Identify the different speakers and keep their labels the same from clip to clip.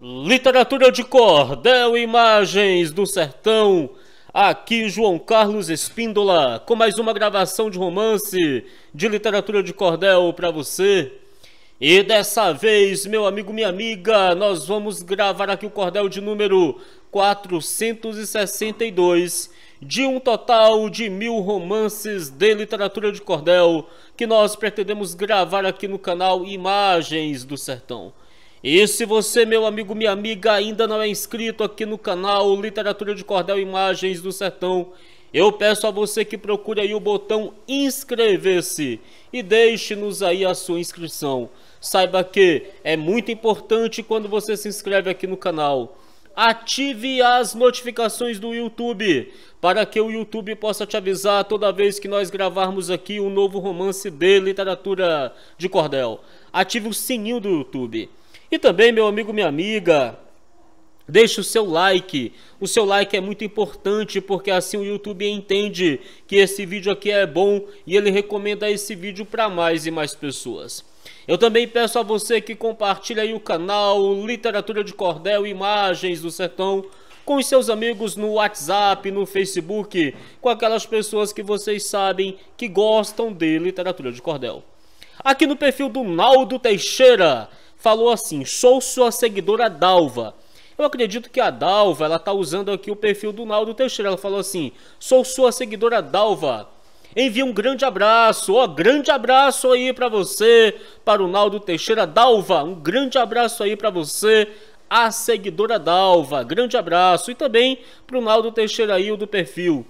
Speaker 1: Literatura de cordel, imagens do sertão. Aqui João Carlos Espíndola com mais uma gravação de romance de literatura de cordel para você. E dessa vez, meu amigo, minha amiga, nós vamos gravar aqui o cordel de número 462 de um total de mil romances de literatura de cordel que nós pretendemos gravar aqui no canal Imagens do Sertão. E se você, meu amigo, minha amiga, ainda não é inscrito aqui no canal Literatura de Cordel Imagens do Sertão, eu peço a você que procure aí o botão inscrever-se e deixe-nos aí a sua inscrição. Saiba que é muito importante quando você se inscreve aqui no canal. Ative as notificações do YouTube para que o YouTube possa te avisar toda vez que nós gravarmos aqui um novo romance de literatura de cordel. Ative o sininho do YouTube. E também, meu amigo, minha amiga, Deixe o seu like. O seu like é muito importante porque assim o YouTube entende que esse vídeo aqui é bom e ele recomenda esse vídeo para mais e mais pessoas. Eu também peço a você que compartilhe o canal Literatura de Cordel Imagens do Sertão com os seus amigos no WhatsApp, no Facebook, com aquelas pessoas que vocês sabem que gostam de literatura de cordel. Aqui no perfil do Naldo Teixeira, falou assim: "Sou sua seguidora Dalva". Eu acredito que a Dalva, ela tá usando aqui o perfil do Naldo Teixeira. Ela falou assim: "Sou sua seguidora Dalva". Envia um grande abraço, ó, grande abraço aí para você, para o Naldo Teixeira Dalva. Um grande abraço aí para você, a seguidora Dalva. Grande abraço e também para o Naldo Teixeira aí do perfil.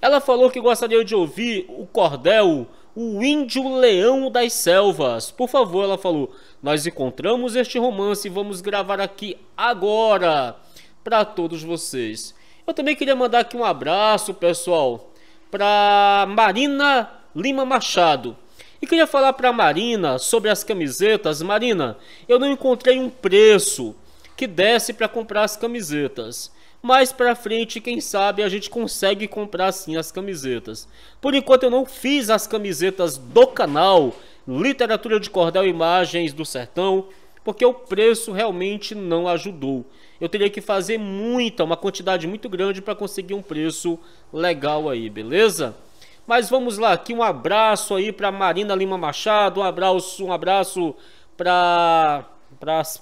Speaker 1: Ela falou que gostaria de ouvir o cordel O Índio Leão das Selvas. Por favor, ela falou. Nós encontramos este romance e vamos gravar aqui agora para todos vocês. Eu também queria mandar aqui um abraço, pessoal, para Marina Lima Machado. E queria falar para Marina sobre as camisetas. Marina, eu não encontrei um preço que desse para comprar as camisetas. Mais para frente, quem sabe a gente consegue comprar sim as camisetas. Por enquanto eu não fiz as camisetas do canal, literatura de cordel, imagens do sertão, porque o preço realmente não ajudou. Eu teria que fazer muita, uma quantidade muito grande para conseguir um preço legal aí, beleza? Mas vamos lá, aqui um abraço aí para Marina Lima Machado, um abraço, um abraço para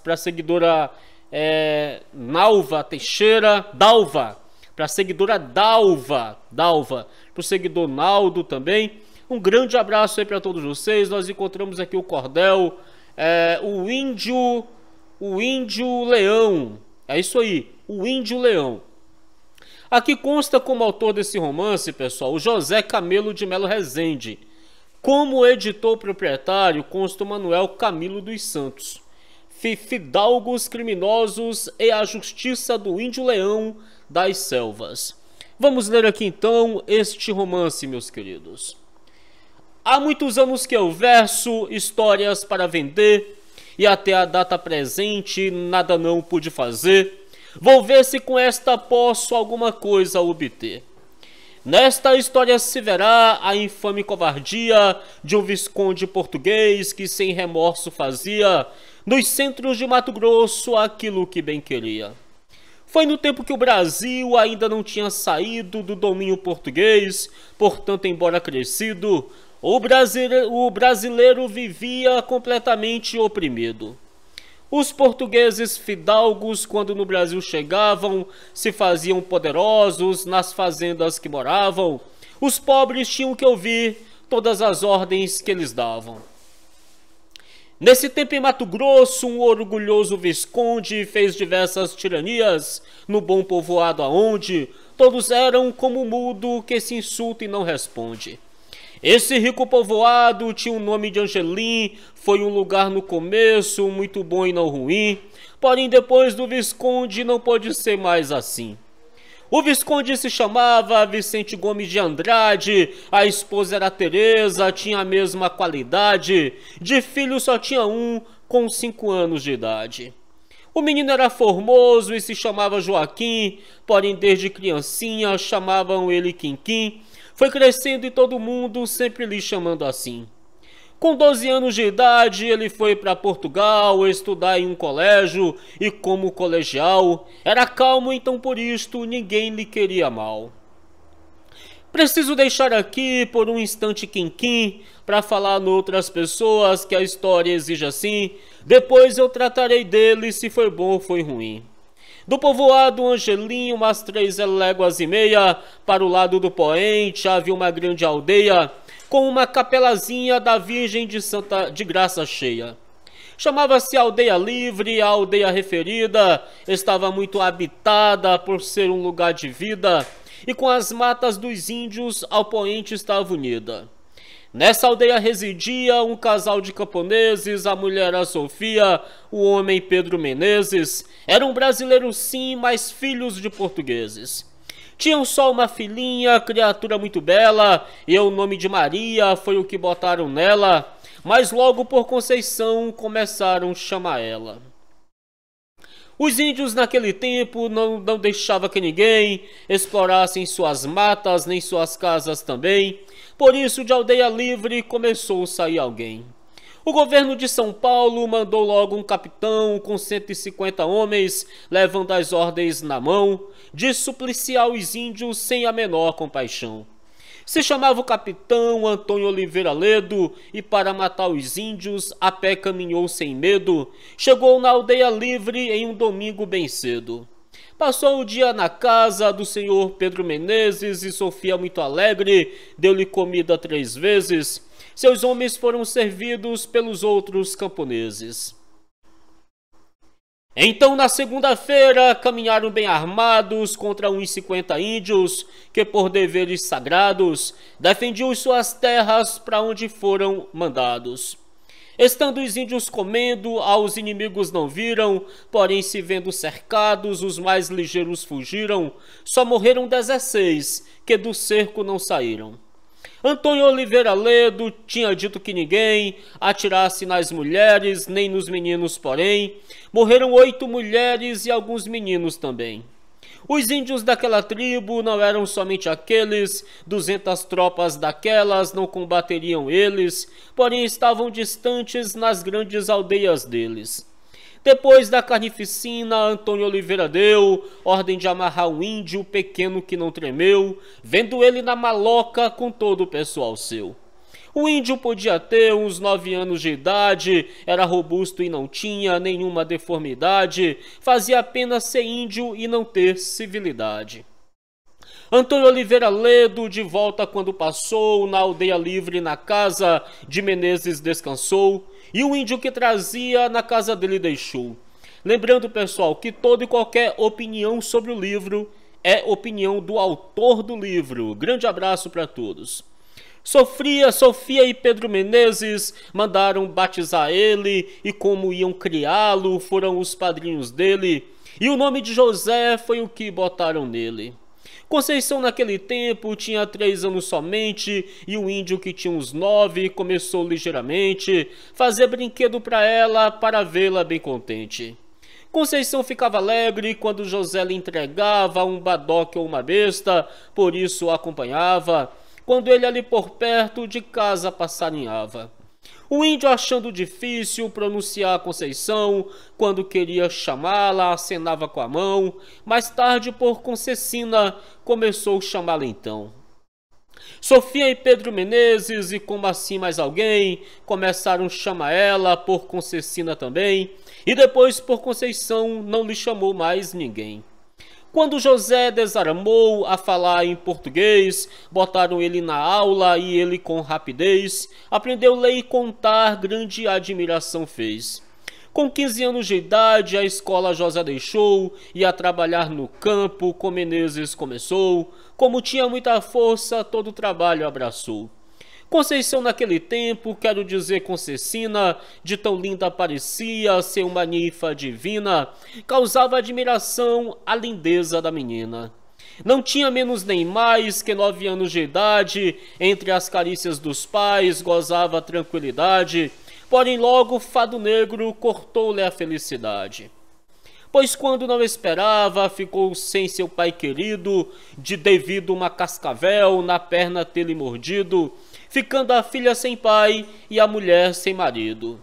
Speaker 1: para seguidora é, Nalva Teixeira, Dalva, para seguidora Dalva, Dalva, para o seguidor Naldo também. Um grande abraço aí para todos vocês. Nós encontramos aqui o Cordel, é, o Índio, o Índio Leão. É isso aí, o Índio Leão. Aqui consta como autor desse romance, pessoal, o José Camelo de Melo Rezende. Como editor proprietário, consta o Manuel Camilo dos Santos. Fidalgos criminosos e a justiça do Índio Leão das Selvas. Vamos ler aqui então este romance, meus queridos. Há muitos anos que eu verso histórias para vender e até a data presente nada não pude fazer. Vou ver se com esta posso alguma coisa obter. Nesta história se verá a infame covardia de um visconde português que sem remorso fazia nos centros de Mato Grosso aquilo que bem queria. Foi no tempo que o Brasil ainda não tinha saído do domínio português, portanto, embora crescido, o brasileiro, o brasileiro vivia completamente oprimido. Os portugueses fidalgos, quando no Brasil chegavam, se faziam poderosos nas fazendas que moravam. Os pobres tinham que ouvir todas as ordens que eles davam. Nesse tempo em Mato Grosso, um orgulhoso visconde fez diversas tiranias no bom povoado aonde todos eram como o mudo que se insulta e não responde. Esse rico povoado tinha o nome de Angelim, foi um lugar no começo muito bom e não ruim, porém depois do Visconde não pode ser mais assim. O Visconde se chamava Vicente Gomes de Andrade, a esposa era Teresa, tinha a mesma qualidade, de filho só tinha um, com cinco anos de idade. O menino era formoso e se chamava Joaquim, porém desde criancinha chamavam ele Quinquim, foi crescendo e todo mundo sempre lhe chamando assim. Com 12 anos de idade, ele foi para Portugal estudar em um colégio e, como colegial, era calmo, então por isto ninguém lhe queria mal. Preciso deixar aqui por um instante Quinquim para falar noutras pessoas que a história exige assim. Depois eu tratarei dele se foi bom ou foi ruim. Do povoado Angelim, umas três léguas e meia, para o lado do poente havia uma grande aldeia, com uma capelazinha da Virgem de Santa de Graça cheia. Chamava-se Aldeia Livre, a aldeia referida estava muito habitada por ser um lugar de vida, e com as matas dos índios ao poente estava unida. Nessa aldeia residia um casal de camponeses, a mulher a Sofia, o homem Pedro Menezes. Eram brasileiros sim, mas filhos de portugueses. Tinham só uma filhinha, criatura muito bela, e o nome de Maria foi o que botaram nela, mas logo por Conceição começaram a chamar ela. Os índios naquele tempo não, não deixava que ninguém explorassem suas matas nem suas casas também. Por isso, de aldeia livre começou a sair alguém. O governo de São Paulo mandou logo um capitão com 150 homens, levando as ordens na mão, de supliciar os índios sem a menor compaixão. Se chamava o capitão Antônio Oliveira Ledo e para matar os índios a pé caminhou sem medo. Chegou na aldeia livre em um domingo bem cedo. Passou o dia na casa do senhor Pedro Menezes e Sofia muito alegre, deu-lhe comida três vezes. Seus homens foram servidos pelos outros camponeses. Então, na segunda-feira, caminharam bem armados contra uns cinquenta índios, que, por deveres sagrados, defendiam suas terras para onde foram mandados. Estando os índios comendo, aos inimigos não viram, porém se vendo cercados, os mais ligeiros fugiram, só morreram dezesseis, que do cerco não saíram. Antônio Oliveira Ledo tinha dito que ninguém atirasse nas mulheres, nem nos meninos, porém, morreram oito mulheres e alguns meninos também. Os índios daquela tribo não eram somente aqueles, duzentas tropas daquelas não combateriam eles, porém estavam distantes nas grandes aldeias deles. Depois da carnificina, Antônio Oliveira deu ordem de amarrar um índio pequeno que não tremeu, vendo ele na maloca com todo o pessoal seu. O índio podia ter uns nove anos de idade, era robusto e não tinha nenhuma deformidade, fazia apenas ser índio e não ter civilidade. Antônio Oliveira Ledo, de volta quando passou, na aldeia livre, na casa de Menezes descansou, e o índio que trazia na casa dele deixou. Lembrando, pessoal, que toda e qualquer opinião sobre o livro é opinião do autor do livro. Grande abraço para todos. Sofia, Sofia e Pedro Menezes mandaram batizar ele e como iam criá-lo foram os padrinhos dele, e o nome de José foi o que botaram nele. Conceição naquele tempo tinha três anos somente e o índio que tinha uns nove começou ligeiramente fazer brinquedo para ela para vê-la bem contente. Conceição ficava alegre quando José lhe entregava um badoque ou uma besta, por isso o acompanhava quando ele ali por perto de casa passarinhava. O índio achando difícil pronunciar Conceição, quando queria chamá-la, acenava com a mão, mais tarde por Concecina começou a chamá-la então. Sofia e Pedro Menezes e como assim mais alguém começaram a chamar ela por Concecina também, e depois por Conceição não lhe chamou mais ninguém. Quando José desarmou a falar em português, botaram ele na aula e ele, com rapidez, aprendeu ler e contar, grande admiração fez. Com 15 anos de idade, a escola José deixou e a trabalhar no campo com Menezes começou. Como tinha muita força, todo o trabalho abraçou. Conceição naquele tempo, quero dizer Concessina, de tão linda parecia ser uma ninfa divina, causava admiração a lindeza da menina. Não tinha menos nem mais que nove anos de idade, entre as carícias dos pais gozava tranquilidade, porém logo o fado negro cortou-lhe a felicidade. Pois quando não esperava, ficou sem seu pai querido, de devido uma cascavel na perna tê-lhe mordido, ficando a filha sem pai e a mulher sem marido.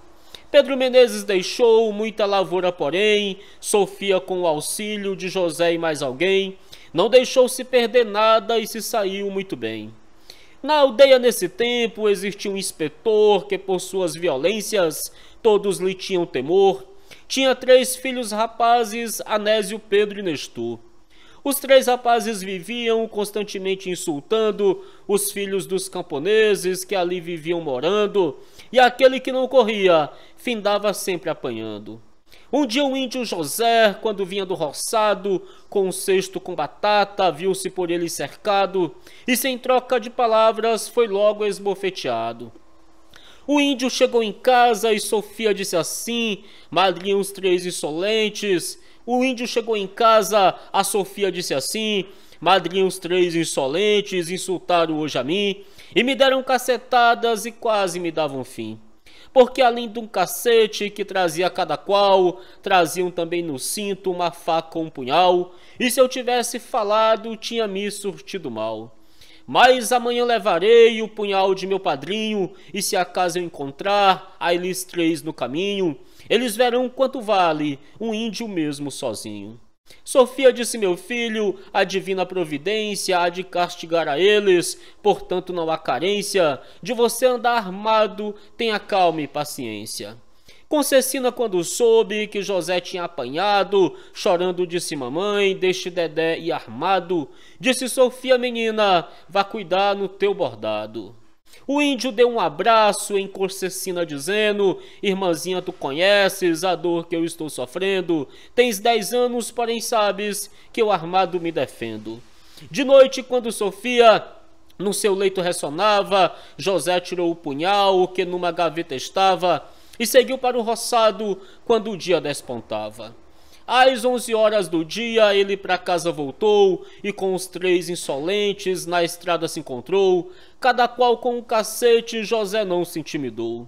Speaker 1: Pedro Menezes deixou muita lavoura, porém, Sofia, com o auxílio de José e mais alguém, não deixou se perder nada e se saiu muito bem. Na aldeia, nesse tempo, existia um inspetor que, por suas violências, todos lhe tinham temor. Tinha três filhos rapazes, Anésio, Pedro e Nestor. Os três rapazes viviam constantemente insultando os filhos dos camponeses que ali viviam morando, e aquele que não corria findava sempre apanhando. Um dia o índio José, quando vinha do roçado, com um cesto com batata, viu-se por ele cercado, e sem troca de palavras foi logo esbofeteado. O índio chegou em casa e Sofia disse assim, madrinhos três insolentes, o índio chegou em casa, a Sofia disse assim: Madrinhos três insolentes insultaram hoje a mim e me deram cacetadas e quase me davam fim. Porque além de um cacete que trazia cada qual, traziam também no cinto uma faca ou um punhal, e se eu tivesse falado, tinha me surtido mal. Mas amanhã levarei o punhal de meu padrinho, e se acaso eu encontrar, a eles três no caminho, eles verão quanto vale um índio mesmo sozinho. Sofia disse: Meu filho, a divina providência há de castigar a eles, portanto não há carência. De você andar armado, tenha calma e paciência. Concecina quando soube que José tinha apanhado, chorando, disse: Mamãe, deixe Dedé e armado. Disse Sofia, menina, vá cuidar no teu bordado. O índio deu um abraço em Corsecina dizendo: Irmãzinha, tu conheces a dor que eu estou sofrendo. Tens dez anos, porém sabes que eu armado me defendo. De noite, quando Sofia no seu leito ressonava, José tirou o punhal que numa gaveta estava e seguiu para o roçado quando o dia despontava. Às 11 horas do dia, ele para casa voltou e com os três insolentes na estrada se encontrou, cada qual com um cacete, José não se intimidou.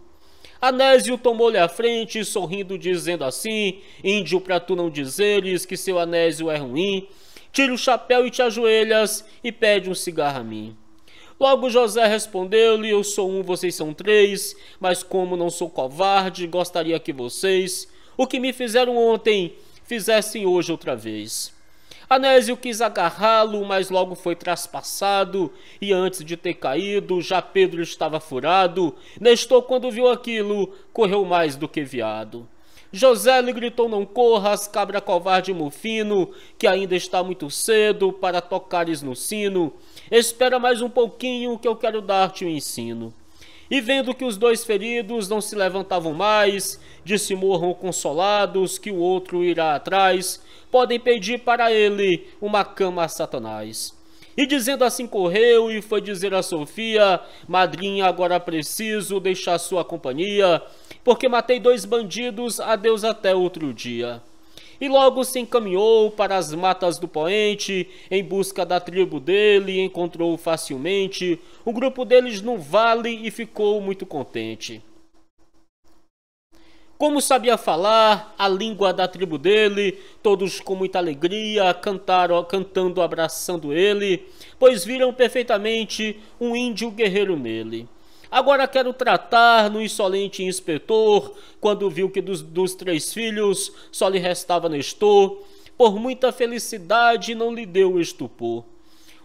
Speaker 1: Anésio tomou-lhe a frente, sorrindo, dizendo assim: Índio, pra tu não dizeres que seu Anésio é ruim, tira o chapéu e te ajoelhas e pede um cigarro a mim. Logo José respondeu-lhe: Eu sou um, vocês são três, mas como não sou covarde, gostaria que vocês, o que me fizeram ontem, fizessem hoje outra vez. Anésio quis agarrá-lo, mas logo foi traspassado, e antes de ter caído, já Pedro estava furado. Nestor, quando viu aquilo, correu mais do que viado. José lhe gritou: Não corras, cabra covarde mufino, que ainda está muito cedo para tocares no sino. Espera mais um pouquinho que eu quero dar-te o um ensino. E vendo que os dois feridos não se levantavam mais, disse Morram consolados que o outro irá atrás, podem pedir para ele uma cama a Satanás. E dizendo assim correu e foi dizer a Sofia: Madrinha, agora preciso deixar sua companhia, porque matei dois bandidos, adeus até outro dia e logo se encaminhou para as matas do poente em busca da tribo dele e encontrou facilmente o grupo deles no vale e ficou muito contente. Como sabia falar a língua da tribo dele, todos com muita alegria cantaram, cantando, abraçando ele, pois viram perfeitamente um índio guerreiro nele. Agora quero tratar no insolente inspetor, quando viu que dos, dos três filhos só lhe restava Nestor, por muita felicidade não lhe deu estupor.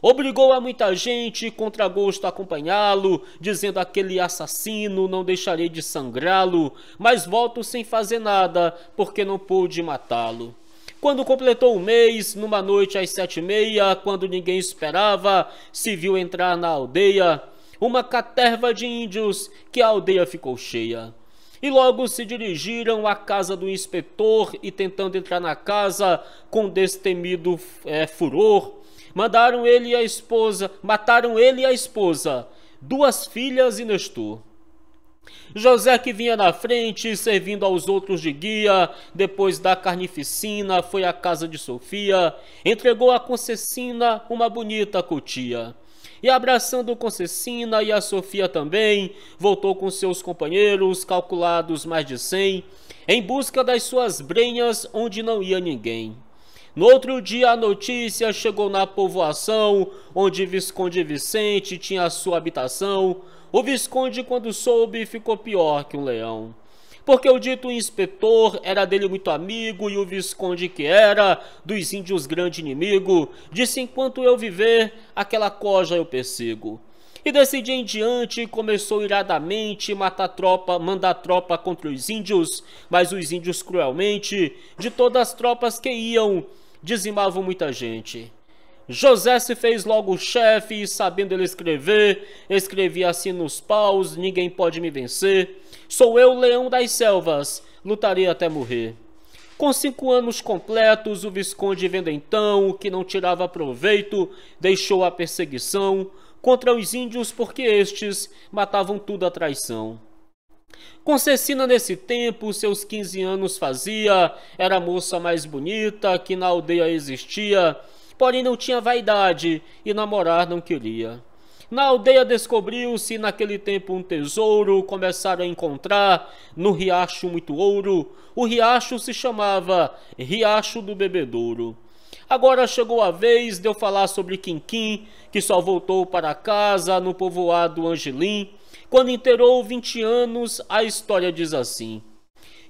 Speaker 1: Obrigou a muita gente contra gosto a acompanhá-lo, dizendo aquele assassino, não deixarei de sangrá-lo, mas volto sem fazer nada, porque não pude matá-lo. Quando completou um mês, numa noite às sete e meia, quando ninguém esperava, se viu entrar na aldeia uma caterva de índios que a aldeia ficou cheia. E logo se dirigiram à casa do inspetor e, tentando entrar na casa com destemido é, furor, mandaram ele e a esposa, mataram ele e a esposa, duas filhas e Nestor. José, que vinha na frente, servindo aos outros de guia, depois da carnificina, foi à casa de Sofia, entregou a Concecina uma bonita cutia e abraçando Concecina e a Sofia também, voltou com seus companheiros, calculados mais de cem, em busca das suas brenhas onde não ia ninguém. No outro dia, a notícia chegou na povoação, onde Visconde Vicente tinha sua habitação. O Visconde, quando soube, ficou pior que um leão porque o dito inspetor era dele muito amigo e o visconde que era dos índios grande inimigo. Disse: Enquanto eu viver, aquela coja eu persigo. E desse dia em diante começou iradamente matar tropa, mandar tropa contra os índios, mas os índios cruelmente, de todas as tropas que iam, dizimavam muita gente. José se fez logo chefe, e sabendo ele escrever, escrevia assim nos paus: Ninguém pode me vencer. Sou eu, leão das selvas, lutarei até morrer. Com cinco anos completos, o Visconde vendo então que não tirava proveito, deixou a perseguição contra os índios, porque estes matavam tudo a traição. Cecina nesse tempo, seus 15 anos fazia, era a moça mais bonita que na aldeia existia, porém não tinha vaidade e namorar não queria. Na aldeia descobriu-se naquele tempo um tesouro, começaram a encontrar no riacho muito ouro. O riacho se chamava Riacho do Bebedouro. Agora chegou a vez de eu falar sobre Quinquim, que só voltou para casa no povoado Angelim. Quando inteirou 20 anos, a história diz assim.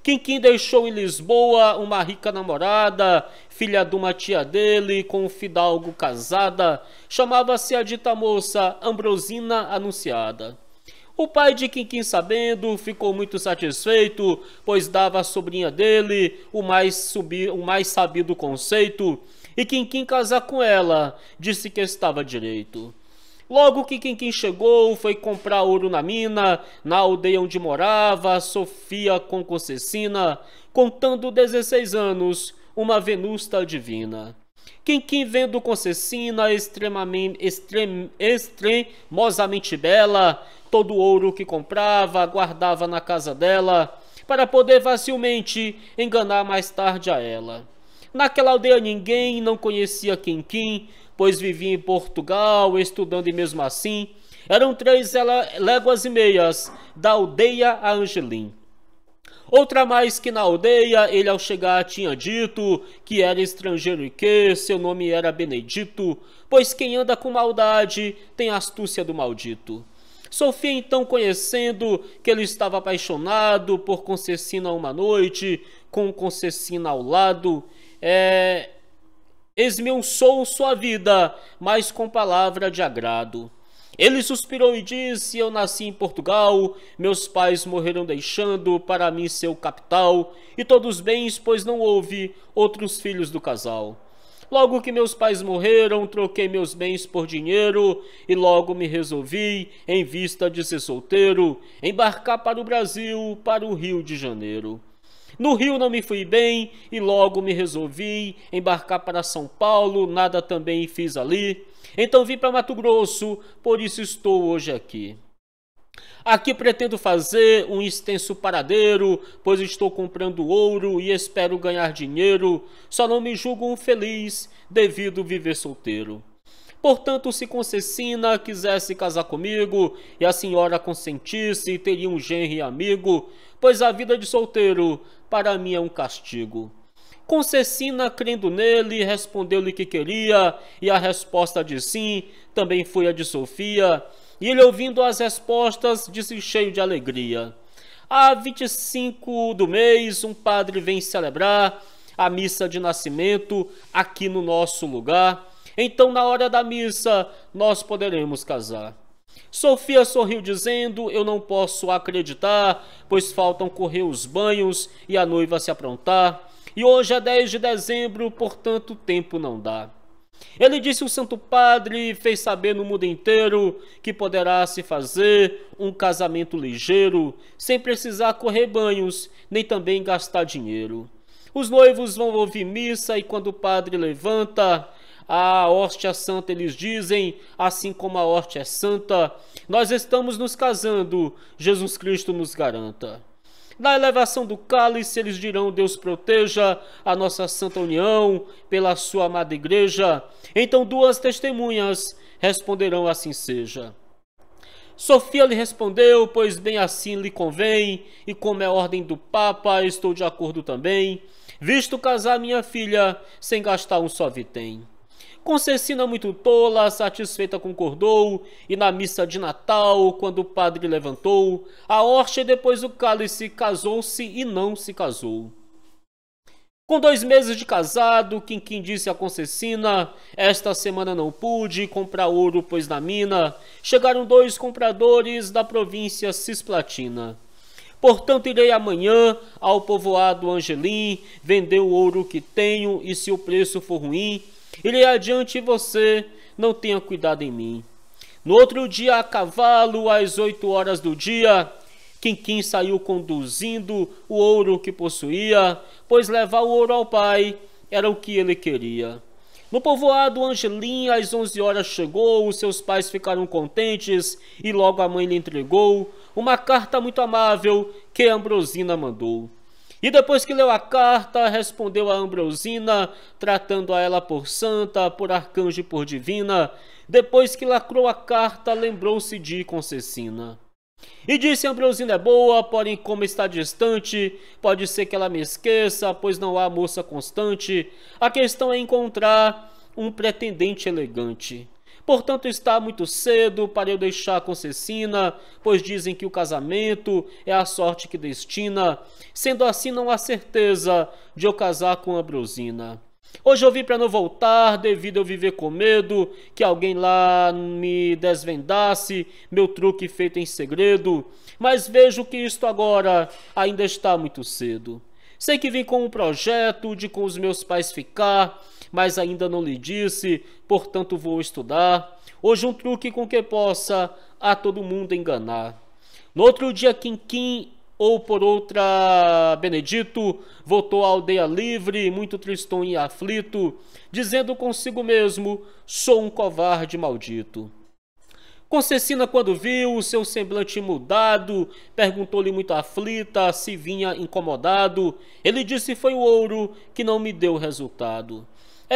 Speaker 1: Quinquim deixou em Lisboa uma rica namorada, filha de uma tia dele, com um fidalgo casada. Chamava-se a dita moça Ambrosina Anunciada. O pai de Quinquim, sabendo, ficou muito satisfeito, pois dava à sobrinha dele o mais, subi, o mais sabido conceito, e Quinquim casar com ela, disse que estava direito. Logo que Quinquim chegou, foi comprar ouro na mina, na aldeia onde morava, Sofia Concecina, contando 16 anos, uma venusta divina. Quinquim vendo Concecina, extremamente, extrem, extremosamente bela, todo o ouro que comprava, guardava na casa dela, para poder facilmente enganar mais tarde a ela. Naquela aldeia ninguém não conhecia Quinquim, pois vivia em Portugal, estudando e mesmo assim. Eram três léguas e meias da aldeia a Angelim. Outra mais que na aldeia ele ao chegar tinha dito que era estrangeiro e que seu nome era Benedito, pois quem anda com maldade tem astúcia do maldito. Sofia então conhecendo que ele estava apaixonado por Concecina uma noite, com Concecina ao lado, é, esmiuçou sua vida, mas com palavra de agrado. Ele suspirou e disse: Eu nasci em Portugal, meus pais morreram deixando para mim seu capital e todos bens, pois não houve outros filhos do casal. Logo que meus pais morreram, troquei meus bens por dinheiro e logo me resolvi, em vista de ser solteiro, embarcar para o Brasil, para o Rio de Janeiro. No Rio não me fui bem e logo me resolvi embarcar para São Paulo, nada também fiz ali. Então vim para Mato Grosso, por isso estou hoje aqui. Aqui pretendo fazer um extenso paradeiro, pois estou comprando ouro e espero ganhar dinheiro. Só não me julgo um feliz devido viver solteiro. Portanto, se Concecina quisesse casar comigo e a senhora consentisse, teria um genro e amigo, pois a vida de solteiro para mim é um castigo. Concessina, crendo nele, respondeu-lhe que queria, e a resposta de sim também foi a de Sofia. E ele, ouvindo as respostas, disse cheio de alegria: A 25 do mês, um padre vem celebrar a missa de nascimento aqui no nosso lugar. Então, na hora da missa, nós poderemos casar. Sofia sorriu dizendo: Eu não posso acreditar, pois faltam correr os banhos e a noiva se aprontar. E hoje é 10 de dezembro, portanto, tempo não dá. Ele disse o Santo Padre e fez saber no mundo inteiro que poderá se fazer um casamento ligeiro, sem precisar correr banhos, nem também gastar dinheiro. Os noivos vão ouvir missa e quando o padre levanta, a hóstia santa, eles dizem, assim como a hóstia é santa, nós estamos nos casando, Jesus Cristo nos garanta. Na elevação do cálice, eles dirão: Deus proteja a nossa santa união pela sua amada igreja. Então, duas testemunhas responderão: Assim seja. Sofia lhe respondeu: Pois bem, assim lhe convém, e como é ordem do Papa, estou de acordo também, visto casar minha filha sem gastar um só vitém. Concessina muito tola, satisfeita concordou, e na missa de Natal, quando o padre levantou, a horcha e depois o cálice casou-se e não se casou. Com dois meses de casado, Quinquim disse a Concessina: Esta semana não pude comprar ouro, pois na mina chegaram dois compradores da província Cisplatina. Portanto, irei amanhã ao povoado Angelim, vender o ouro que tenho, e se o preço for ruim, ele é adiante você, não tenha cuidado em mim. No outro dia, a cavalo, às oito horas do dia, Quinquim saiu conduzindo o ouro que possuía, pois levar o ouro ao pai era o que ele queria. No povoado, Angelim, às onze horas chegou, seus pais ficaram contentes e logo a mãe lhe entregou uma carta muito amável que Ambrosina mandou. E depois que leu a carta, respondeu a Ambrosina, tratando a ela por santa, por arcanjo e por divina. Depois que lacrou a carta, lembrou-se de Concessina. E disse Ambrosina é boa, porém como está distante, pode ser que ela me esqueça, pois não há moça constante. A questão é encontrar um pretendente elegante. Portanto, está muito cedo para eu deixar a Concessina, pois dizem que o casamento é a sorte que destina. Sendo assim, não há certeza de eu casar com a Brusina. Hoje eu vim para não voltar, devido eu viver com medo que alguém lá me desvendasse meu truque feito em segredo. Mas vejo que isto agora ainda está muito cedo. Sei que vim com um projeto de com os meus pais ficar, mas ainda não lhe disse, portanto vou estudar. Hoje um truque com que possa a todo mundo enganar. No outro dia, Quinquim ou por outra Benedito voltou à aldeia livre, muito tristonho e aflito, dizendo consigo mesmo: sou um covarde maldito. Concecina quando viu o seu semblante mudado, perguntou-lhe muito aflita se vinha incomodado. Ele disse: Foi o ouro que não me deu resultado.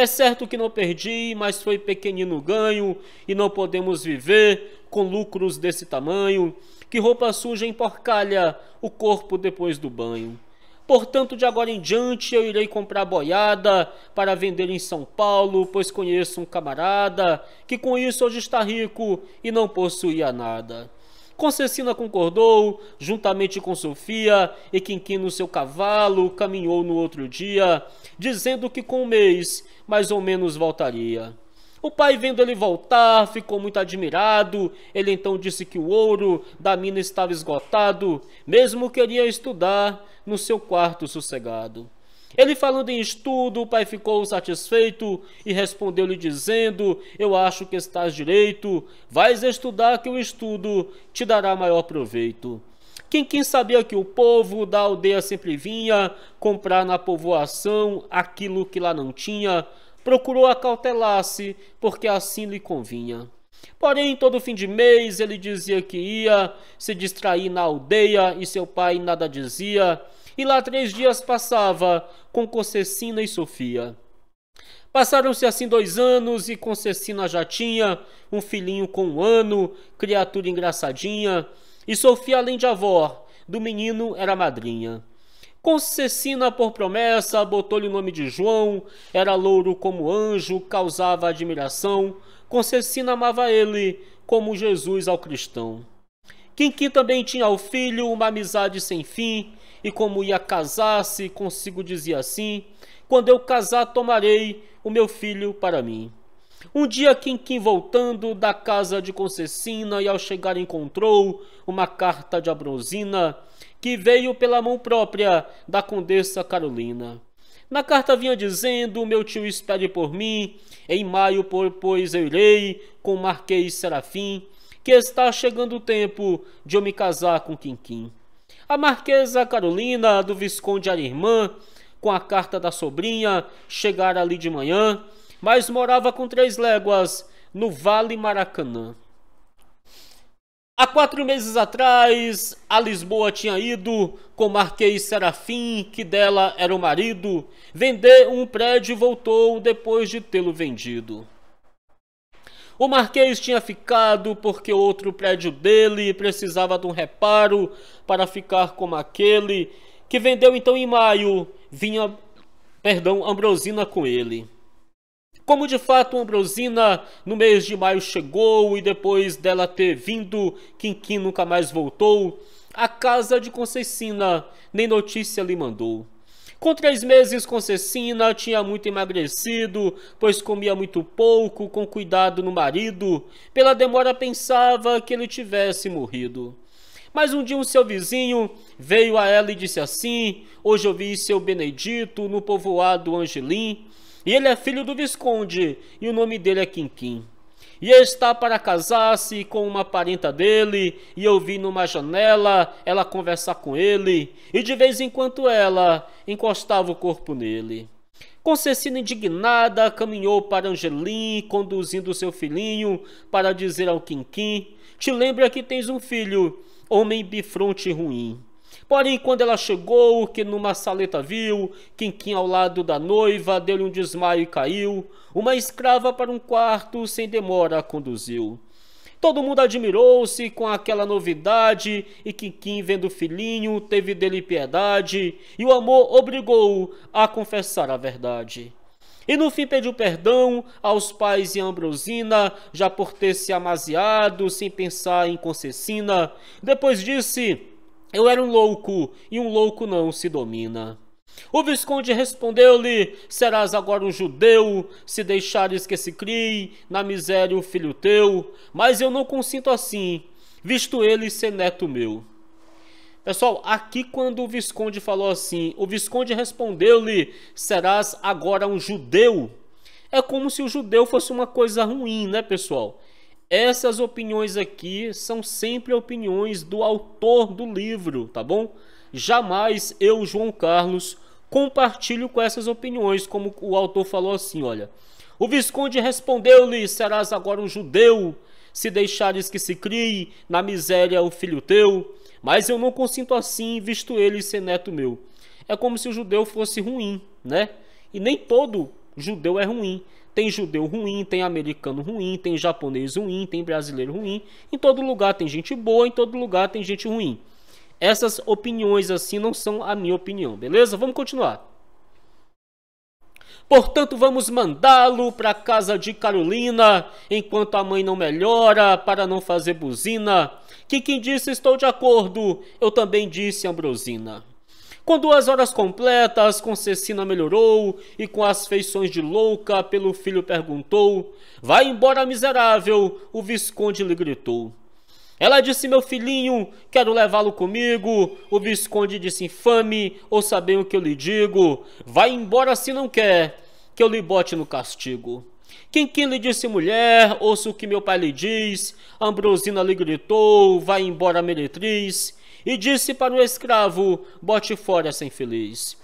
Speaker 1: É certo que não perdi, mas foi pequenino ganho e não podemos viver com lucros desse tamanho. Que roupa suja emporcalha o corpo depois do banho. Portanto, de agora em diante eu irei comprar boiada para vender em São Paulo, pois conheço um camarada que com isso hoje está rico e não possuía nada. Concecina concordou, juntamente com Sofia, e Quinquino seu cavalo caminhou no outro dia, dizendo que com um mês mais ou menos voltaria. O pai, vendo ele voltar, ficou muito admirado. Ele então disse que o ouro da mina estava esgotado, mesmo queria estudar no seu quarto sossegado. Ele falando em estudo, o pai ficou satisfeito e respondeu-lhe dizendo: Eu acho que estás direito, vais estudar que o estudo te dará maior proveito. Quem quem sabia que o povo da aldeia sempre vinha comprar na povoação aquilo que lá não tinha, procurou acautelar-se, porque assim lhe convinha. Porém, todo fim de mês ele dizia que ia se distrair na aldeia e seu pai nada dizia e lá três dias passava com Concecina e Sofia. Passaram-se assim dois anos e Concecina já tinha um filhinho com um ano, criatura engraçadinha, e Sofia, além de avó, do menino era madrinha. Concecina, por promessa, botou-lhe o nome de João, era louro como anjo, causava admiração. Concecina amava ele como Jesus ao cristão. Quinquim também tinha ao filho uma amizade sem fim, e como ia casar-se, consigo dizia assim: Quando eu casar, tomarei o meu filho para mim. Um dia Quinquim voltando da casa de Concessina e ao chegar encontrou uma carta de Abrosina que veio pela mão própria da Condessa Carolina. Na carta vinha dizendo: Meu tio espere por mim, em maio, pois eu irei com o Marquês Serafim, que está chegando o tempo de eu me casar com Quinquim. A Marquesa Carolina do Visconde Arimã, com a carta da sobrinha, chegara ali de manhã, mas morava com três léguas no Vale Maracanã. Há quatro meses atrás, a Lisboa tinha ido com o Marquês Serafim, que dela era o marido, vender um prédio e voltou depois de tê-lo vendido. O Marquês tinha ficado porque outro prédio dele precisava de um reparo para ficar como aquele, que vendeu então em maio, vinha, perdão, Ambrosina com ele. Como de fato Ambrosina no mês de maio chegou e depois dela ter vindo, Quinquim nunca mais voltou, a casa de Conceicina nem notícia lhe mandou. Com três meses com cecina, tinha muito emagrecido, pois comia muito pouco, com cuidado no marido. Pela demora pensava que ele tivesse morrido. Mas um dia um seu vizinho veio a ela e disse assim: Hoje eu vi seu Benedito no povoado Angelim, e ele é filho do Visconde, e o nome dele é Quinquim e está para casar-se com uma parenta dele, e eu vi numa janela ela conversar com ele, e de vez em quando ela encostava o corpo nele. Concessina indignada caminhou para Angelim, conduzindo seu filhinho para dizer ao Quinquim: Te lembra que tens um filho, homem bifronte ruim. Porém, quando ela chegou, que numa saleta viu, Quinquim ao lado da noiva deu-lhe um desmaio e caiu, uma escrava para um quarto sem demora conduziu. Todo mundo admirou-se com aquela novidade, e Quinquim, vendo o filhinho, teve dele piedade, e o amor obrigou-o a confessar a verdade. E no fim pediu perdão aos pais e Ambrosina, já por ter se amaziado sem pensar em Concecina. Depois disse eu era um louco, e um louco não se domina. O Visconde respondeu-lhe: Serás agora um judeu, se deixares que se crie, na miséria o filho teu, mas eu não consinto assim, visto ele ser neto meu. Pessoal, aqui quando o Visconde falou assim, o Visconde respondeu-lhe: Serás agora um judeu. É como se o judeu fosse uma coisa ruim, né, pessoal? Essas opiniões aqui são sempre opiniões do autor do livro, tá bom? Jamais eu, João Carlos, compartilho com essas opiniões, como o autor falou assim, olha. O Visconde respondeu-lhe: Serás agora um judeu, se deixares que se crie na miséria o filho teu. Mas eu não consinto assim, visto ele ser neto meu. É como se o judeu fosse ruim, né? E nem todo judeu é ruim. Tem judeu ruim, tem americano ruim, tem japonês ruim, tem brasileiro ruim. Em todo lugar tem gente boa, em todo lugar tem gente ruim. Essas opiniões assim não são a minha opinião, beleza? Vamos continuar. Portanto, vamos mandá-lo para casa de Carolina, enquanto a mãe não melhora, para não fazer buzina. Que quem disse estou de acordo, eu também disse Ambrosina. Com duas horas completas, Concecina melhorou e com as feições de louca pelo filho perguntou: Vai embora, miserável! O Visconde lhe gritou. Ela disse: Meu filhinho, quero levá-lo comigo. O Visconde disse: Infame, ou sabem o que eu lhe digo? Vai embora se não quer, que eu lhe bote no castigo. Quem que lhe disse mulher, ouça o que meu pai lhe diz. Ambrosina lhe gritou: Vai embora, meretriz e disse para o escravo: Bote fora essa infeliz.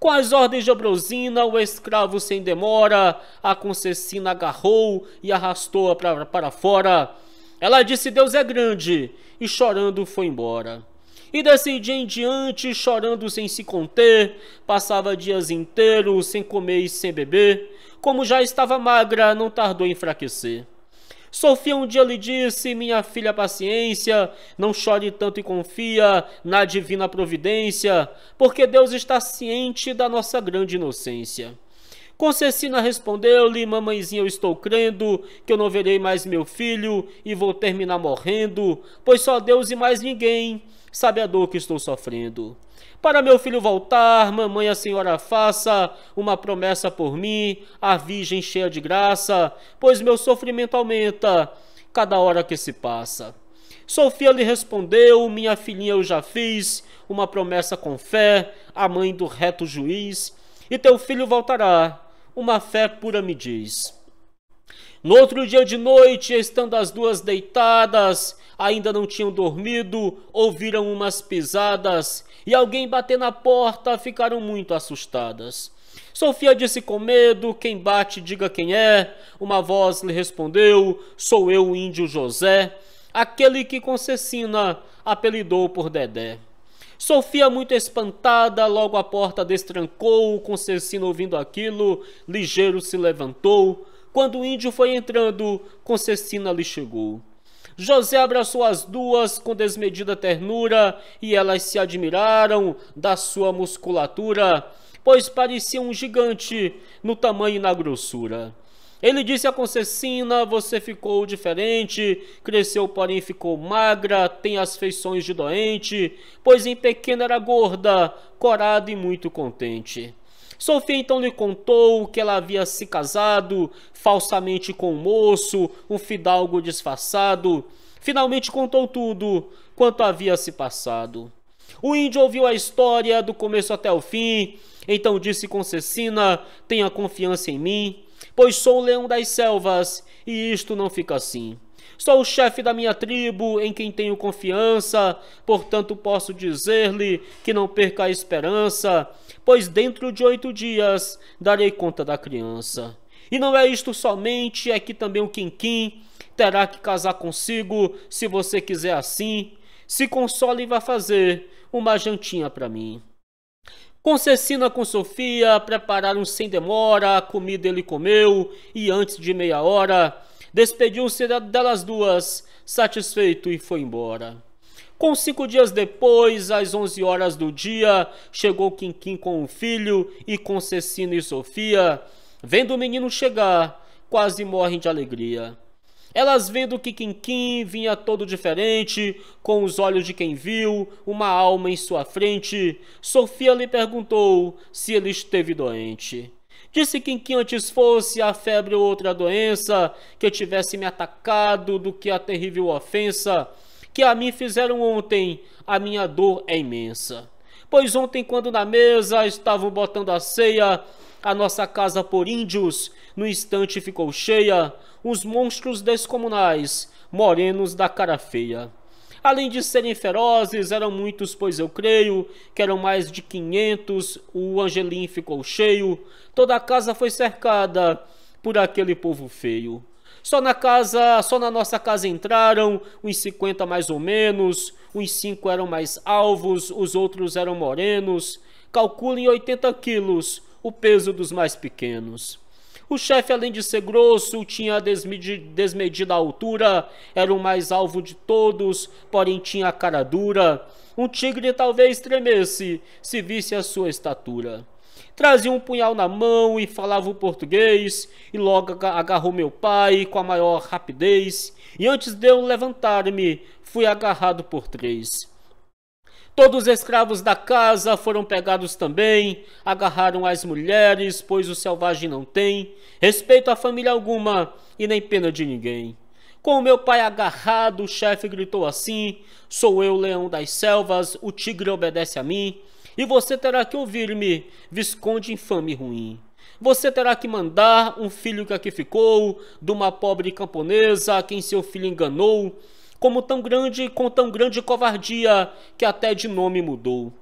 Speaker 1: Com as ordens de Abrosina, o escravo sem demora a concessina agarrou e arrastou-a para, para fora. Ela disse: Deus é grande, e chorando foi embora. E desse dia em diante, chorando sem se conter, passava dias inteiros sem comer e sem beber. Como já estava magra, não tardou em enfraquecer. Sofia um dia lhe disse: Minha filha, paciência, não chore tanto e confia na divina providência, porque Deus está ciente da nossa grande inocência. Concecina respondeu-lhe: Mamãezinha, eu estou crendo que eu não verei mais meu filho e vou terminar morrendo, pois só Deus e mais ninguém sabe a dor que estou sofrendo. Para meu filho voltar, mamãe, a senhora faça uma promessa por mim, a Virgem cheia de graça, pois meu sofrimento aumenta cada hora que se passa. Sofia lhe respondeu: Minha filhinha, eu já fiz uma promessa com fé, a mãe do reto juiz, e teu filho voltará. Uma fé pura me diz. No outro dia de noite, estando as duas deitadas, ainda não tinham dormido, ouviram umas pisadas e alguém bater na porta ficaram muito assustadas. Sofia disse com medo: Quem bate, diga quem é. Uma voz lhe respondeu: Sou eu, o índio José, aquele que Concessina apelidou por Dedé. Sofia, muito espantada, logo a porta destrancou. Concessina, ouvindo aquilo, ligeiro se levantou. Quando o índio foi entrando, Concessina lhe chegou. José abraçou as duas com desmedida ternura e elas se admiraram da sua musculatura, pois parecia um gigante no tamanho e na grossura. Ele disse a Concecina, Você ficou diferente, cresceu, porém ficou magra, tem as feições de doente, pois em pequena era gorda, corada e muito contente. Sofia então lhe contou que ela havia se casado falsamente com um moço, um fidalgo disfarçado. Finalmente contou tudo quanto havia se passado. O índio ouviu a história do começo até o fim, então disse com Cecina: Tenha confiança em mim, pois sou o leão das selvas e isto não fica assim. Sou o chefe da minha tribo, em quem tenho confiança, portanto posso dizer-lhe que não perca a esperança, pois dentro de oito dias darei conta da criança. E não é isto somente, é que também o Quinquim terá que casar consigo, se você quiser assim. Se console e vá fazer uma jantinha para mim. Concessina com Sofia prepararam sem demora, a comida ele comeu, e antes de meia hora Despediu-se delas duas, satisfeito, e foi embora. Com cinco dias depois, às onze horas do dia, chegou Quinquim com o filho e com Cecina e Sofia. Vendo o menino chegar, quase morrem de alegria. Elas vendo que Quinquim vinha todo diferente, com os olhos de quem viu, uma alma em sua frente, Sofia lhe perguntou se ele esteve doente. Disse que que antes fosse a febre ou outra doença, que eu tivesse me atacado do que a terrível ofensa que a mim fizeram ontem, a minha dor é imensa. Pois ontem, quando na mesa estavam botando a ceia, a nossa casa por índios, no instante ficou cheia, os monstros descomunais, morenos da cara feia. Além de serem ferozes, eram muitos, pois eu creio, que eram mais de 500. O Angelim ficou cheio. Toda a casa foi cercada por aquele povo feio. Só na casa, só na nossa casa entraram uns 50 mais ou menos, uns 5 eram mais alvos, os outros eram morenos. Calculem 80 quilos, o peso dos mais pequenos. O chefe, além de ser grosso, tinha desmedida a altura, era o mais alvo de todos, porém tinha a cara dura. Um tigre talvez tremesse se visse a sua estatura. Trazia um punhal na mão e falava o português, e logo agarrou meu pai com a maior rapidez, e antes de eu levantar-me, fui agarrado por três. Todos os escravos da casa foram pegados também, agarraram as mulheres, pois o selvagem não tem respeito a família alguma e nem pena de ninguém. Com o meu pai agarrado, o chefe gritou assim: Sou eu, leão das selvas, o tigre obedece a mim, e você terá que ouvir-me, visconde infame e ruim. Você terá que mandar um filho que aqui ficou, de uma pobre camponesa a quem seu filho enganou, como tão grande com tão grande covardia que até de nome mudou.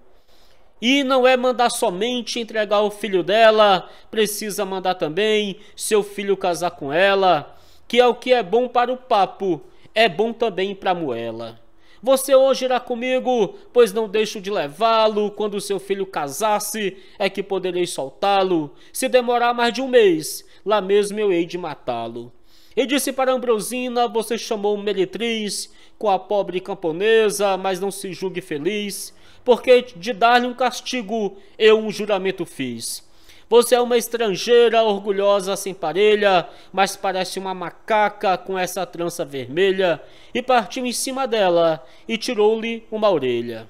Speaker 1: E não é mandar somente entregar o filho dela, precisa mandar também seu filho casar com ela, que é o que é bom para o papo, é bom também para a moela. Você hoje irá comigo, pois não deixo de levá-lo. Quando seu filho casasse, é que poderei soltá-lo. Se demorar mais de um mês, lá mesmo eu hei de matá-lo. E disse para Ambrosina: Você chamou meretriz com a pobre camponesa, mas não se julgue feliz, porque de dar-lhe um castigo eu um juramento fiz. Você é uma estrangeira orgulhosa sem parelha, mas parece uma macaca com essa trança vermelha, e partiu em cima dela e tirou-lhe uma orelha.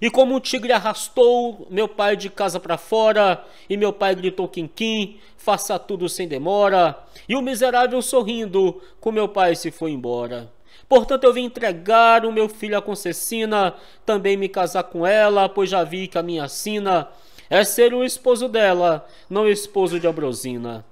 Speaker 1: E como o tigre arrastou meu pai de casa para fora, e meu pai gritou quinquim, faça tudo sem demora, e o miserável sorrindo, com meu pai se foi embora. Portanto, eu vim entregar o meu filho a Concecina, também me casar com ela, pois já vi que a minha sina é ser o esposo dela, não esposo de Ambrosina.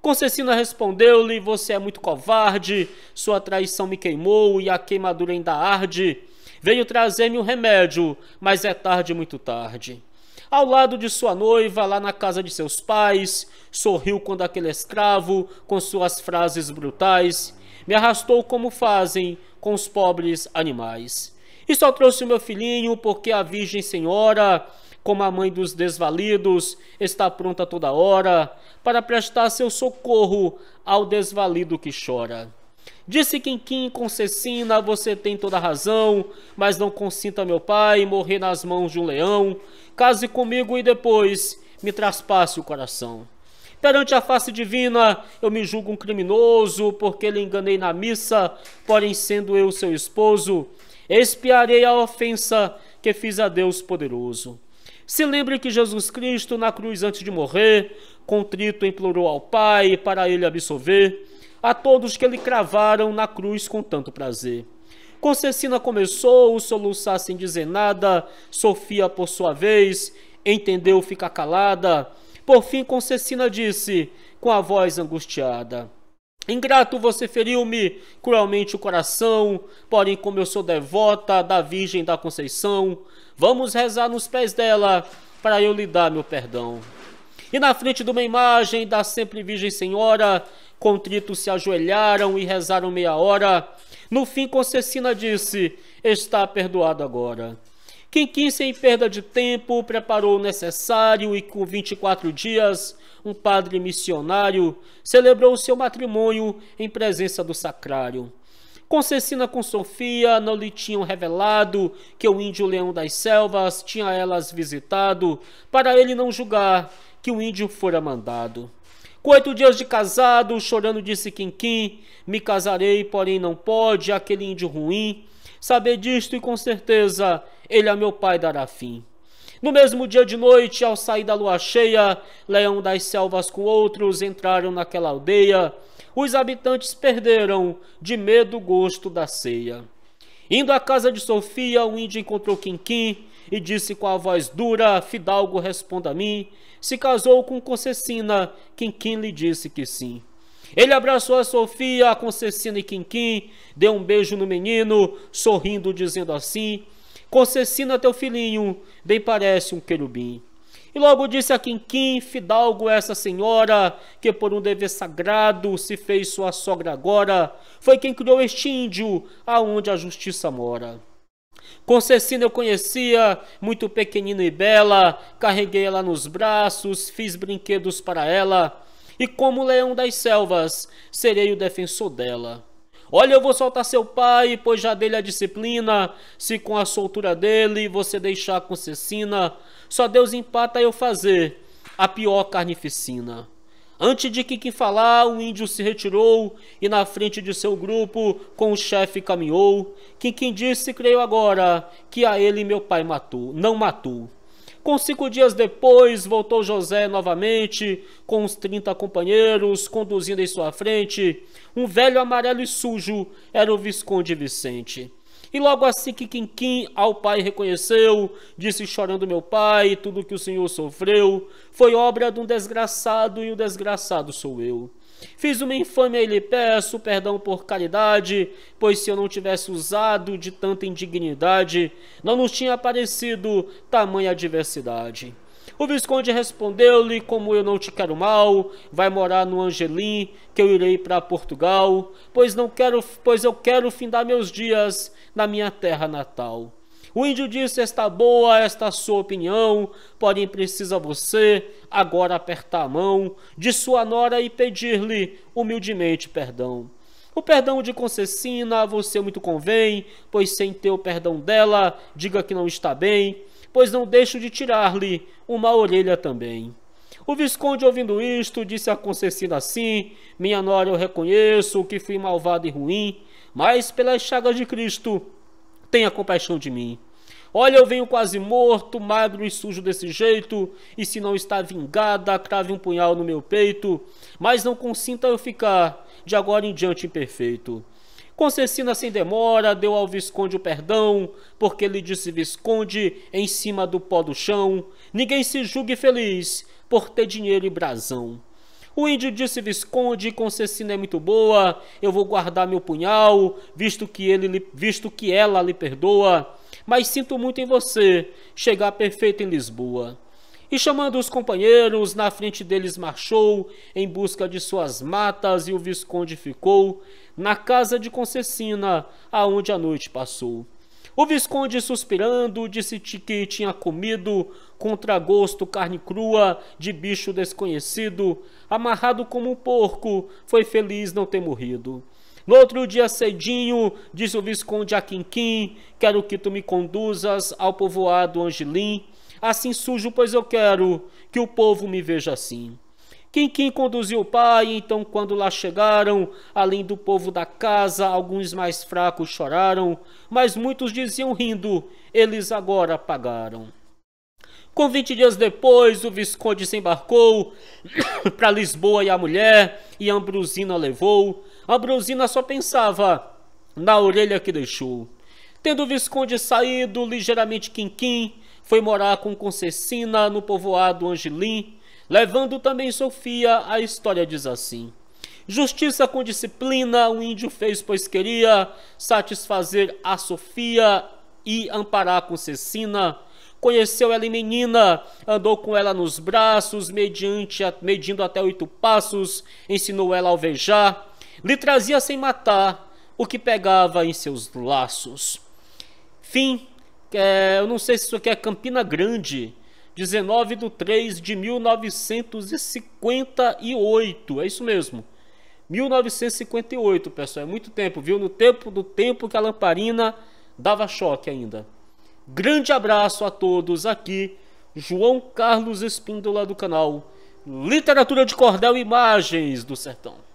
Speaker 1: Concecina respondeu-lhe: Você é muito covarde, sua traição me queimou e a queimadura ainda arde. Veio trazer-me um remédio, mas é tarde, muito tarde. Ao lado de sua noiva, lá na casa de seus pais, sorriu quando aquele escravo, com suas frases brutais, me arrastou como fazem com os pobres animais. E só trouxe o meu filhinho porque a Virgem Senhora, como a mãe dos desvalidos, está pronta toda hora para prestar seu socorro ao desvalido que chora. Disse quem Concessina, você tem toda a razão, mas não consinta meu pai morrer nas mãos de um leão. Case comigo e depois me traspasse o coração. Perante a face divina, eu me julgo um criminoso, porque lhe enganei na missa, porém sendo eu seu esposo, expiarei a ofensa que fiz a Deus poderoso. Se lembre que Jesus Cristo, na cruz antes de morrer, contrito implorou ao Pai para ele absolver a todos que lhe cravaram na cruz com tanto prazer. Concecina começou a soluçar sem dizer nada. Sofia, por sua vez, entendeu ficar calada. Por fim, Concecina disse, com a voz angustiada: Ingrato, você feriu-me cruelmente o coração, porém, como eu sou devota da Virgem da Conceição, vamos rezar nos pés dela para eu lhe dar meu perdão. E na frente de uma imagem da sempre Virgem Senhora, Contritos se ajoelharam e rezaram meia hora. No fim, Concecina disse: Está perdoado agora. Quinquim, sem perda de tempo, preparou o necessário e, com 24 dias, um padre missionário celebrou o seu matrimônio em presença do sacrário. Concecina com Sofia não lhe tinham revelado que o índio Leão das Selvas tinha elas visitado, para ele não julgar que o índio fora mandado. Com oito dias de casado, chorando disse Quinquim, me casarei, porém não pode, aquele índio ruim. Saber disto e com certeza ele a meu pai dará fim. No mesmo dia de noite, ao sair da lua cheia, Leão das Selvas com outros entraram naquela aldeia. Os habitantes perderam de medo o gosto da ceia. Indo à casa de Sofia, o índio encontrou Quinquim e disse com a voz dura: Fidalgo, responda a mim, se casou com Concecina, Quinquim lhe disse que sim. Ele abraçou a Sofia, a Concecina e Quinquim, deu um beijo no menino, sorrindo, dizendo assim: Concecina teu filhinho, bem parece um querubim. E logo disse a Quinquim, fidalgo essa senhora, que por um dever sagrado se fez sua sogra agora, foi quem criou este índio, aonde a justiça mora. Concecina eu conhecia, muito pequenina e bela, carreguei ela nos braços, fiz brinquedos para ela, e como leão das selvas, serei o defensor dela. Olha, eu vou soltar seu pai, pois já dele a disciplina, se com a soltura dele você deixar a Concessina, só Deus empata eu fazer a pior carnificina. Antes de Kiki falar, o índio se retirou e na frente de seu grupo, com o chefe caminhou. Quem disse, creio agora, que a ele meu pai matou, não matou. Com cinco dias depois, voltou José novamente, com os trinta companheiros, conduzindo em sua frente. Um velho amarelo e sujo era o Visconde Vicente. E logo assim que Quinquim ao pai reconheceu, disse chorando meu pai, tudo que o senhor sofreu, foi obra de um desgraçado e o desgraçado sou eu. Fiz uma infâmia e lhe peço perdão por caridade, pois se eu não tivesse usado de tanta indignidade, não nos tinha aparecido tamanha adversidade. O Visconde respondeu-lhe: Como eu não te quero mal, vai morar no Angelim, que eu irei para Portugal, pois não quero, pois eu quero findar meus dias na minha terra natal. O índio disse: Está boa esta sua opinião, porém precisa você agora apertar a mão de sua nora e pedir-lhe humildemente perdão. O perdão de Concecina a você muito convém, pois sem ter o perdão dela, diga que não está bem, pois não deixo de tirar-lhe uma orelha também. O Visconde, ouvindo isto, disse a Concessina assim: Minha nora, eu reconheço que fui malvado e ruim, mas pelas chagas de Cristo, tenha compaixão de mim. Olha, eu venho quase morto, magro e sujo desse jeito, e se não está vingada, crave um punhal no meu peito, mas não consinta eu ficar, de agora em diante imperfeito. Concessina sem demora deu ao Visconde o perdão, porque lhe disse Visconde em cima do pó do chão: Ninguém se julgue feliz por ter dinheiro e brasão. O índio disse Visconde, Concessina é muito boa, eu vou guardar meu punhal, visto que ele visto que ela lhe perdoa, mas sinto muito em você chegar perfeito em Lisboa e chamando os companheiros, na frente deles marchou, em busca de suas matas, e o Visconde ficou na casa de Concecina aonde a noite passou. O Visconde, suspirando, disse que tinha comido, contra gosto, carne crua, de bicho desconhecido, amarrado como um porco, foi feliz não ter morrido. No outro dia cedinho, disse o Visconde a Quinquim, quero que tu me conduzas ao povoado Angelim, assim sujo, pois eu quero que o povo me veja assim. Quem quem conduziu o pai, então quando lá chegaram, além do povo da casa, alguns mais fracos choraram, mas muitos diziam rindo, eles agora pagaram. Com vinte dias depois, o Visconde se embarcou para Lisboa e a mulher, e Ambrosina levou. Ambrosina só pensava na orelha que deixou. Tendo o Visconde saído ligeiramente quinquim, foi morar com Concecina no povoado Angelim, levando também Sofia, a história diz assim. Justiça com disciplina o índio fez, pois queria satisfazer a Sofia e amparar com Cecina. Conheceu ela em menina, andou com ela nos braços, mediante, medindo até oito passos, ensinou ela a alvejar, lhe trazia sem matar o que pegava em seus laços. Fim é, eu não sei se isso aqui é Campina Grande, 19 de 3 de 1958, é isso mesmo. 1958, pessoal, é muito tempo, viu? No tempo do tempo que a lamparina dava choque ainda. Grande abraço a todos aqui, João Carlos Espíndola do canal Literatura de Cordel Imagens do Sertão.